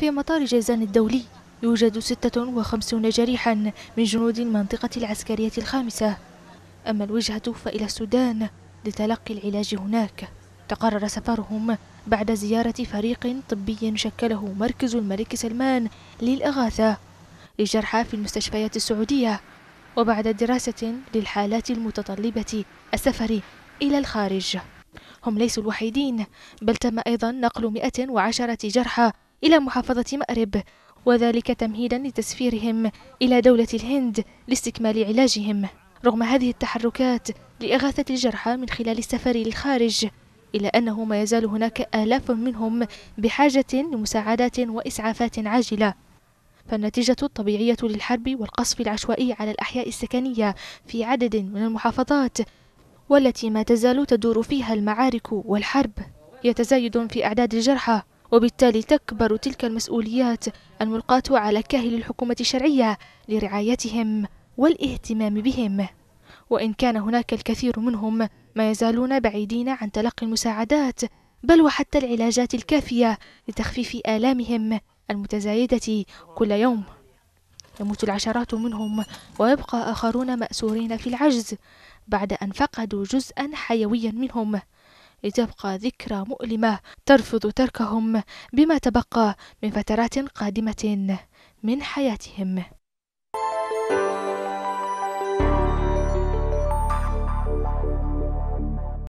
في مطار جازان الدولي يوجد 56 جريحا من جنود المنطقة العسكرية الخامسة أما الوجهة فإلى السودان لتلقي العلاج هناك تقرر سفرهم بعد زيارة فريق طبي شكله مركز الملك سلمان للأغاثة لجرحى في المستشفيات السعودية وبعد دراسة للحالات المتطلبة السفر إلى الخارج هم ليسوا الوحيدين بل تم أيضا نقل 110 جرحى إلى محافظة مأرب وذلك تمهيدا لتسفيرهم إلى دولة الهند لاستكمال علاجهم رغم هذه التحركات لإغاثة الجرحى من خلال السفر للخارج إلا أنه ما يزال هناك آلاف منهم بحاجة لمساعدات وإسعافات عاجلة فالنتيجة الطبيعية للحرب والقصف العشوائي على الأحياء السكنية في عدد من المحافظات والتي ما تزال تدور فيها المعارك والحرب يتزايد في أعداد الجرحى وبالتالي تكبر تلك المسؤوليات الملقاة على كاهل الحكومة الشرعية لرعايتهم والاهتمام بهم وإن كان هناك الكثير منهم ما يزالون بعيدين عن تلقي المساعدات بل وحتى العلاجات الكافية لتخفيف آلامهم المتزايدة كل يوم يموت العشرات منهم ويبقى آخرون مأسورين في العجز بعد أن فقدوا جزءا حيويا منهم لتبقى ذكرى مؤلمة ترفض تركهم بما تبقى من فترات قادمة من حياتهم